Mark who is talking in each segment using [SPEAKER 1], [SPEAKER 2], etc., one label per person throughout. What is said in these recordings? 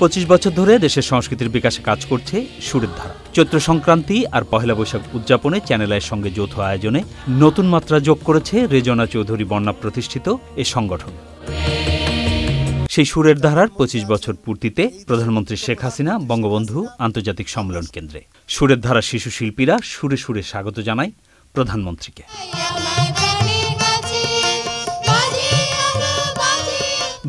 [SPEAKER 1] পঁচিশ বছর ধরে দেশের সংস্কৃতির বিকাশে কাজ করছে সুরের ধারা চৈত্র সংক্রান্তি আর পহেলা বৈশাখ উদযাপনে চ্যানেলের সঙ্গে যৌথ আয়োজনে নতুন মাত্রা যোগ করেছে রেজনা চৌধুরী বন্যা প্রতিষ্ঠিত এ সংগঠন সেই সুরের ধারার পঁচিশ বছর পূর্তিতে প্রধানমন্ত্রী শেখ হাসিনা বঙ্গবন্ধু আন্তর্জাতিক সম্মেলন কেন্দ্রে সুরের ধারা শিশু শিল্পীরা সুরে সুরে স্বাগত জানায় প্রধানমন্ত্রীকে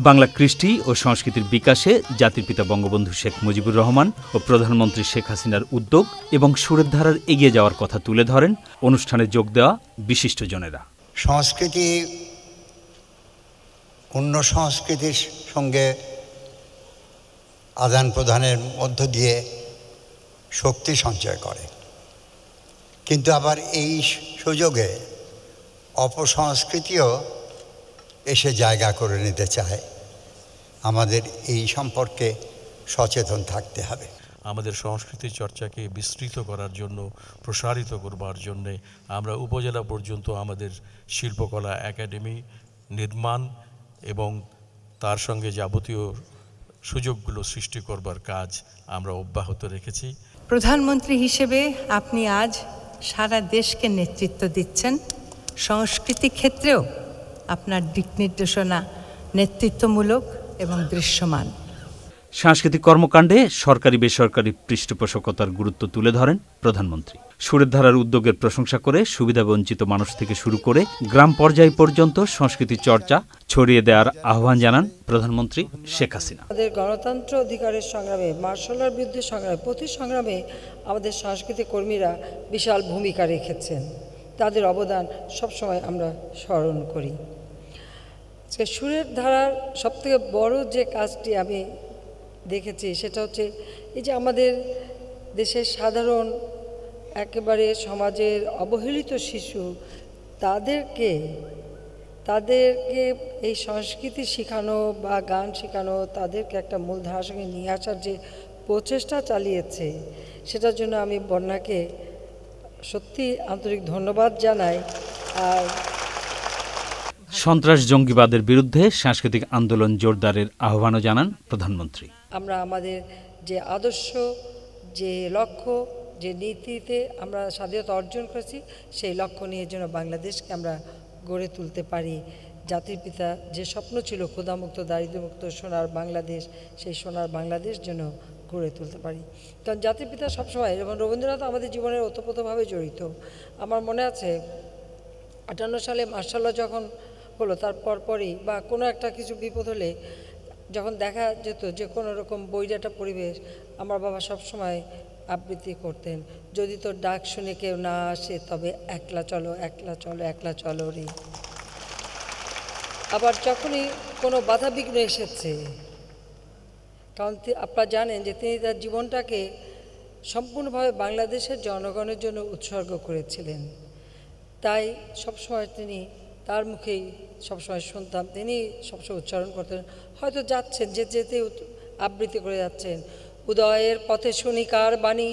[SPEAKER 1] বাংলা কৃষ্টি ও সংস্কৃতির বিকাশে জাতির পিতা বঙ্গবন্ধু শেখ মুজিবুর রহমান ও প্রধানমন্ত্রী শেখ হাসিনার উদ্যোগ এবং সুরের ধারার এগিয়ে যাওয়ার কথা তুলে ধরেন অনুষ্ঠানে যোগ দেওয়া বিশিষ্টজনেরা সংস্কৃতি অন্য সংস্কৃতির সঙ্গে আদান প্রদানের মধ্য দিয়ে শক্তি সঞ্চয় করে কিন্তু আবার এই সুযোগে অপসংস্কৃতিও এসে জায়গা করে নিতে চায় আমাদের এই সম্পর্কে সচেতন থাকতে হবে আমাদের সংস্কৃতি চর্চাকে বিস্তৃত করার জন্য প্রসারিত করবার জন্যে আমরা উপজেলা পর্যন্ত আমাদের শিল্পকলা একাডেমি নির্মাণ এবং তার সঙ্গে যাবতীয় সুযোগগুলো সৃষ্টি করবার কাজ আমরা অব্যাহত রেখেছি
[SPEAKER 2] প্রধানমন্ত্রী হিসেবে আপনি আজ সারা দেশকে নেতৃত্ব দিচ্ছেন সংস্কৃতি ক্ষেত্রেও আপনার দিক নির্দেশনা নেতৃত্বমূলক এবং দৃশ্যমান
[SPEAKER 1] সাংস্কৃতিক কর্মকাণ্ডে সরকারি বেসরকারি পৃষ্ঠপোষকতার গুরুত্ব তুলে ধরেন প্রধানমন্ত্রী সুরের ধারার উদ্যোগের প্রশংসা করে সুবিধাবঞ্চিত মানুষ থেকে শুরু করে গ্রাম পর্যায় পর্যন্ত সংস্কৃতি চর্চা ছড়িয়ে দেওয়ার আহ্বান জানান প্রধানমন্ত্রী শেখ হাসিনা
[SPEAKER 2] আমাদের গণতন্ত্র অধিকারের সংগ্রামে মার্শাল আর্ট বিরুদ্ধে সংগ্রামে প্রতি সংগ্রামে আমাদের সাংস্কৃতিক কর্মীরা বিশাল ভূমিকা রেখেছেন তাদের অবদান সবসময় আমরা স্মরণ করি সে সুরের ধারার সবথেকে বড় যে কাজটি আমি দেখেছি সেটা হচ্ছে এই যে আমাদের দেশের সাধারণ একেবারে সমাজের অবহেলিত শিশু তাদেরকে তাদেরকে এই সংস্কৃতি শেখানো বা গান শেখানো তাদেরকে একটা মূলধারার সঙ্গে নিয়ে আসার যে প্রচেষ্টা চালিয়েছে সেটার জন্য আমি বন্যাকে সত্যি আন্তরিক ধন্যবাদ জানাই আর
[SPEAKER 1] সন্ত্রাস জঙ্গিবাদের বিরুদ্ধে সাংস্কৃতিক আন্দোলন জোরদারের আহ্বানও জানান প্রধানমন্ত্রী
[SPEAKER 2] আমরা আমাদের যে আদর্শ যে লক্ষ্য যে নীতিতে আমরা স্বাধীনতা অর্জন করেছি সেই লক্ষ্য নিয়ে যেন বাংলাদেশকে আমরা গড়ে তুলতে পারি জাতির পিতা যে স্বপ্ন ছিল ক্ষুধামুক্ত দারিদ্রমুক্ত সোনার বাংলাদেশ সেই সোনার বাংলাদেশ যেন গড়ে তুলতে পারি কারণ জাতির পিতা সবসময় এবং রবীন্দ্রনাথ আমাদের জীবনের ওতপ্রোতভাবে জড়িত আমার মনে আছে আটান্ন সালে মার্শাল্লাহ যখন হলো তার পরপরই বা কোনো একটা কিছু বিপদ হলে যখন দেখা যেত যে কোনো রকম বৈরাটা পরিবেশ আমার বাবা সবসময় আবৃত্তি করতেন যদি তোর ডাক শুনে কেউ না আসে তবে একলা চলো একলা চলো একলা চলো রে আবার যখনই কোনো বাধা বিঘ্ন এসেছে কারণ আপনারা জানেন যে তিনি তার জীবনটাকে সম্পূর্ণভাবে বাংলাদেশের জনগণের জন্য উৎসর্গ করেছিলেন তাই সবসময় তিনি তার মুখেই সবসময় শুনতাম তিনি সবসময় উচ্চারণ করতেন হয়তো যাচ্ছেন যে যেতে আবৃত্তি করে যাচ্ছেন উদয়ের পথে শুনি কার বাণী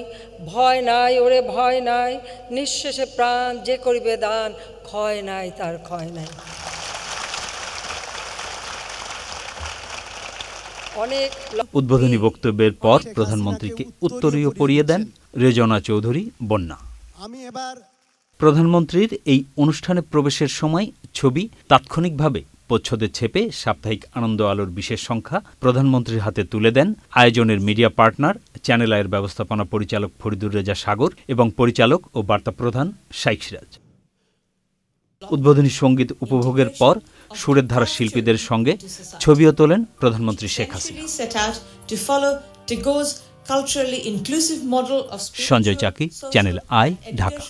[SPEAKER 2] ভয় নাই ওরে ভয় নাই নিঃশেষে প্রাণ যে করিবে দান ক্ষয় নাই তার ক্ষয় নাই অনেক
[SPEAKER 1] উদ্বোধনী বক্তব্যের পর প্রধানমন্ত্রীকে উত্তরীয় পড়িয়ে দেন রেজনা চৌধুরী বন্যা আমি এবার প্রধানমন্ত্রীর এই অনুষ্ঠানে প্রবেশের সময় ছবি তাৎক্ষণিকভাবে প্রচ্ছদে ছেপে সাপ্তাহিক আনন্দ আলোর বিশেষ সংখ্যা প্রধানমন্ত্রীর হাতে তুলে দেন আয়োজনের মিডিয়া পার্টনার চ্যানেল আয়ের ব্যবস্থাপনা পরিচালক ফরিদুর রেজা সাগর এবং পরিচালক ও বার্তা প্রধান শাইক সিরাজ উদ্বোধনী সঙ্গীত উপভোগের পর সুরের ধারা শিল্পীদের সঙ্গে ছবিও তোলেন প্রধানমন্ত্রী শেখ হাসিনা
[SPEAKER 2] সঞ্জয় চাকি চ্যানেল আই ঢাকা